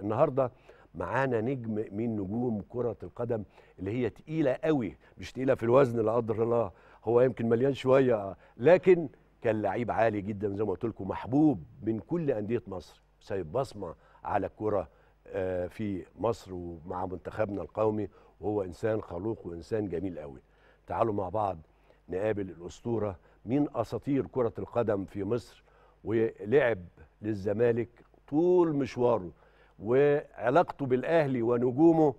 النهارده معانا نجم من نجوم كرة القدم اللي هي تقيلة قوي مش تقيلة في الوزن لا قدر الله هو يمكن مليان شوية لكن كان لعيب عالي جدا زي ما قلت لكم محبوب من كل أندية مصر سايب بصمة على الكرة آه، في مصر ومع منتخبنا القومي وهو إنسان خلوق وإنسان جميل قوي تعالوا مع بعض نقابل الأسطورة من أساطير كرة القدم في مصر ولعب للزمالك طول مشواره وعلاقته بالاهلي ونجومه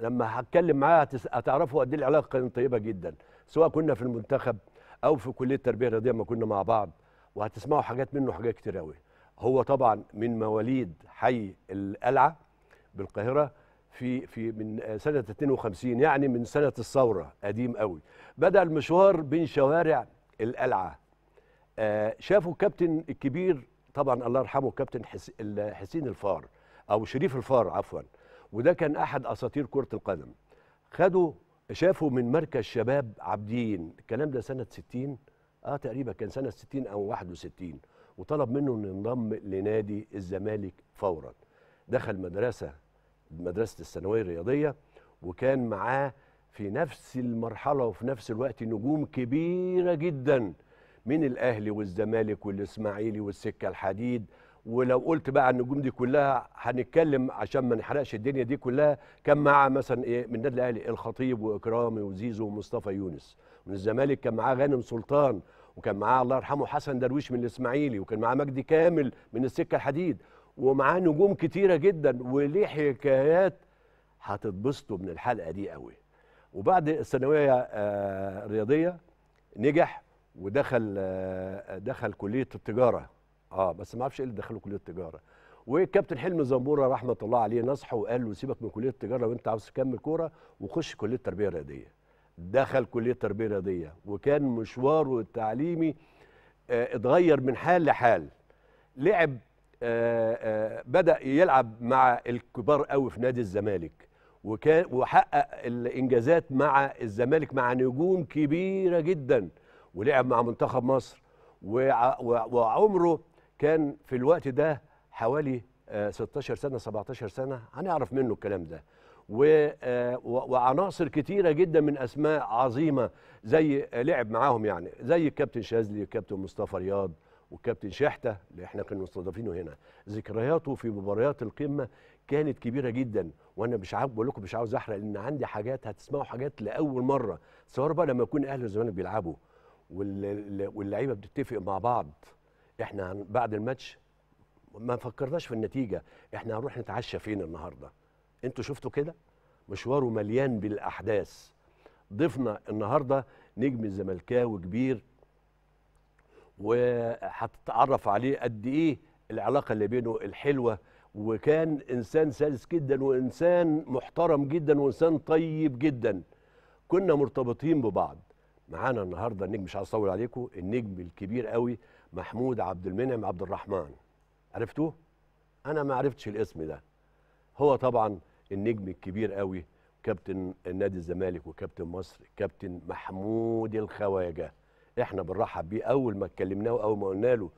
لما هتكلم معاه هتعرفوا قد ايه العلاقه كانت طيبه جدا سواء كنا في المنتخب او في كليه التربيه الرياضيه ما كنا مع بعض وهتسمعوا حاجات منه حاجات كتير قوي هو طبعا من مواليد حي القلعه بالقاهره في في من سنه 52 يعني من سنه الثوره قديم قوي بدا المشوار بين شوارع القلعه آه، شافوا الكابتن الكبير طبعا الله يرحمه الكابتن حسين الفار او شريف الفار عفوا وده كان احد اساطير كره القدم خدوا شافوا من مركز شباب عابدين الكلام ده سنه 60 اه تقريبا كان سنه 60 او 61 وطلب منه انه ينضم لنادي الزمالك فورا دخل مدرسه مدرسه الثانويه الرياضيه وكان معاه في نفس المرحله وفي نفس الوقت نجوم كبيره جدا من الاهلي والزمالك والاسماعيلي والسكه الحديد ولو قلت بقى النجوم دي كلها هنتكلم عشان ما نحرقش الدنيا دي كلها كان مع مثلا ايه من النادي الاهلي الخطيب واكرامي وزيزو ومصطفى يونس من الزمالك كان معاه غانم سلطان وكان معاه الله يرحمه حسن درويش من الاسماعيلي وكان معاه مجدي كامل من السكه الحديد ومعاه نجوم كتيره جدا وليه حكايات هتتبسطوا من الحلقه دي قوي وبعد الثانويه آه، الرياضيه نجح ودخل آه، دخل كليه التجاره اه بس ما اعرفش ايه اللي دخله كليه التجاره وكابتن حلمي زنبوره رحمه الله عليه نصحه وقال له سيبك من كليه التجاره لو انت عاوز تكمل كوره وخش كليه التربيه الرياضيه دخل كليه التربيه الرياضيه وكان مشواره التعليمي آه اتغير من حال لحال لعب آآ آه، آآ آه، بدا يلعب مع الكبار قوي في نادي الزمالك وكان وحقق الانجازات مع الزمالك مع نجوم كبيره جدا ولعب مع منتخب مصر وعمره كان في الوقت ده حوالي 16 آه، سنه 17 سنه هنعرف منه الكلام ده آه، وعناصر كتيره جدا من اسماء عظيمه زي آه، لعب معاهم يعني زي الكابتن شاذلي والكابتن مصطفى رياض والكابتن شحته اللي احنا كنا مستضيفينه هنا ذكرياته في مباريات القمه كانت كبيره جدا وانا مش عاوز بقول لكم مش عاوز احرق لان عندي حاجات هتسمعوا حاجات لاول مره سواء بقى لما يكون اهلي الزمالك بيلعبوا واللعيبه بتتفق مع بعض احنا بعد الماتش ما فكرناش في النتيجه احنا هنروح نتعشى فين النهارده انتوا شفتوا كده مشواره مليان بالاحداث ضفنا النهارده نجم الزملكاوي كبير وهتتعرف عليه قد ايه العلاقه اللي بينه الحلوه وكان انسان سلس جدا وانسان محترم جدا وانسان طيب جدا كنا مرتبطين ببعض معانا النهارده النجم مش عايز اطول عليكم النجم الكبير قوي محمود عبد المنعم عبد الرحمن عرفتوه انا ما عرفتش الاسم ده هو طبعا النجم الكبير قوي كابتن نادي الزمالك وكابتن مصر كابتن محمود الخواجه احنا بنرحب بيه اول ما اتكلمناه واول ما قلنا له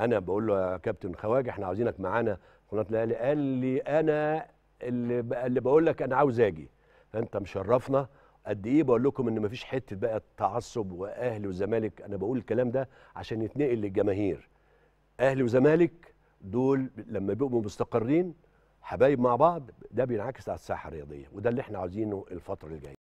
انا بقول له يا كابتن خواجه احنا عاوزينك معانا قناه الاهلي قال لي انا اللي, اللي بقول لك انا عاوز اجي فانت مشرفنا قد ايه بقول لكم ان مفيش حته بقى تعصب واهلي وزمالك انا بقول الكلام ده عشان يتنقل للجماهير اهلي وزمالك دول لما بيبقوا مستقرين حبايب مع بعض ده بينعكس على الساحه الرياضيه وده اللي احنا عاوزينه الفتره الجايه